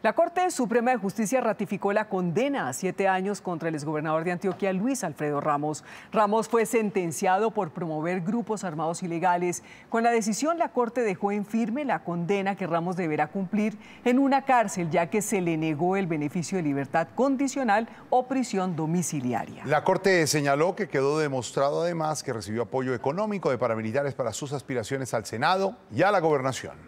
La Corte Suprema de Justicia ratificó la condena a siete años contra el exgobernador de Antioquia, Luis Alfredo Ramos. Ramos fue sentenciado por promover grupos armados ilegales. Con la decisión, la Corte dejó en firme la condena que Ramos deberá cumplir en una cárcel, ya que se le negó el beneficio de libertad condicional o prisión domiciliaria. La Corte señaló que quedó demostrado además que recibió apoyo económico de paramilitares para sus aspiraciones al Senado y a la gobernación.